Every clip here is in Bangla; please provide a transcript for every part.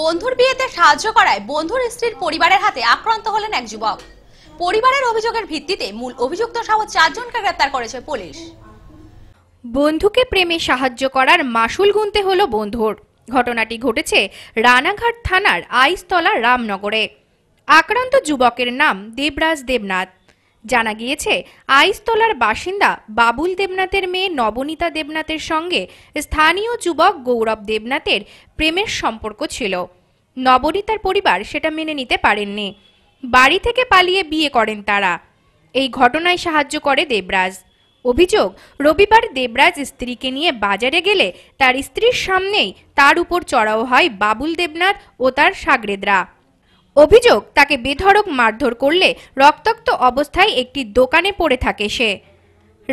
বন্ধুর বিয়েতে সাহায্য করায় বন্ধুর স্ত্রীর পরিবারের হাতে আক্রান্ত হলেন এক যুবক পরিবারের অভিযোগের ভিত্তিতে মূল অভিযুক্ত সহ চারজনকে গ্রেপ্তার করেছে পুলিশ বন্ধুকে প্রেমে সাহায্য করার মাসুল গুনতে হলো বন্ধুর ঘটনাটি ঘটেছে রানাঘাট থানার আইসতলা রামনগরে আক্রান্ত যুবকের নাম দেবরাজ দেবনাথ জানা গিয়েছে আইসতলার বাসিন্দা বাবুল দেবনাথের মেয়ে নবনীতা দেবনাথের সঙ্গে স্থানীয় যুবক গৌরব দেবনাথের প্রেমের সম্পর্ক ছিল নবনীতার পরিবার সেটা মেনে নিতে পারেননি বাড়ি থেকে পালিয়ে বিয়ে করেন তারা এই ঘটনায় সাহায্য করে দেবরাজ অভিযোগ রবিবার দেবরাজ স্ত্রীকে নিয়ে বাজারে গেলে তার স্ত্রীর সামনেই তার উপর চড়াও হয় বাবুল দেবনাথ ও তার সাগরেদরা অভিযোগ তাকে বেধড়ক মারধর করলে রক্তাক্ত অবস্থায় একটি দোকানে পড়ে থাকে সে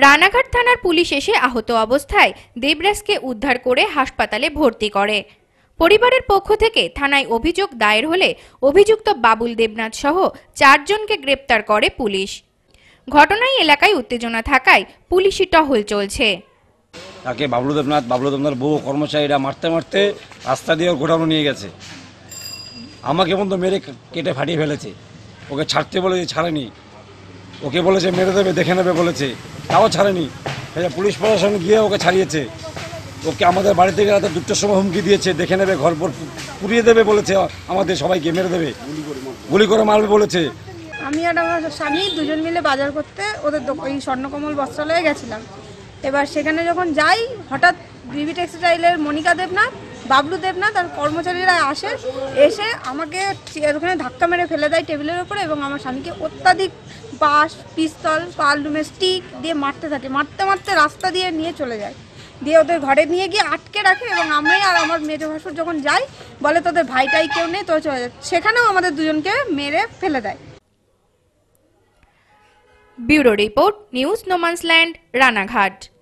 রানাঘাট থানার পুলিশ এসে আহত অবস্থায় দেবরাজকে উদ্ধার করে হাসপাতালে ভর্তি করে পরিবারের পক্ষ থেকে থানায় অভিযোগ দায়ের হলে অভিযুক্ত বাবুল দেবনাথ সহ চারজনকে গ্রেপ্তার করে পুলিশ ঘটনায় এলাকায় উত্তেজনা থাকায় পুলিশি টহল চলছে তাকে বাবলু দেবনাথ বাবলু দেবনাথ বহু কর্মচারীরা মারতে মারতে রাস্তা দিয়ে গোডাউনে নিয়ে গেছে আমাকে বন্ধু মেরে কেটে ফাটিয়ে ফেলেছে ওকে ছাড়তে বলেছে ছাড়েনি ওকে বলেছে মেরে দেবে দেখে নেবে বলেছে তাও ছাড়েনি পুলিশ প্রশাসন গিয়ে ওকে ছাড়িয়েছে ওকে আমাদের বাড়ি থেকে রাতে দুটোর সময় হুমকি দিয়েছে দেখে নেবে ঘর পুড়িয়ে দেবে বলেছে আমাদের সবাইকে মেরে দেবে গুলি করে মারবে বলেছে আমি আর আমার স্বামী দুজন মিলে বাজার করতে ওদের ওই স্বর্ণকমল বস্ত্রালয়ে গেছিলাম এবার সেখানে যখন যাই হঠাৎ বিবি টেক্সটাইলের মনিকা দেবনাথ বাবলু দেবনাথ আর কর্মচারীরা আসে এসে আমাকে ওখানে ধাক্কা মেরে ফেলে দেয় টেবিলের ওপরে এবং আমার স্বামীকে অত্যাধিক বাস পিস্তল পালডুমে স্টিক দিয়ে মারতে থাকে মারতে মারতে রাস্তা দিয়ে নিয়ে চলে যায় দিয়ে ওদের ঘরে নিয়ে গিয়ে আটকে রাখে এবং আমি আর আমার মেজ ভাসুর যখন যাই বলে তোদের ভাইটাই কেউ নেই তো চলে যায় সেখানেও আমাদের দুজনকে মেরে ফেলে দেয় bureau report news no man's land Ranaghat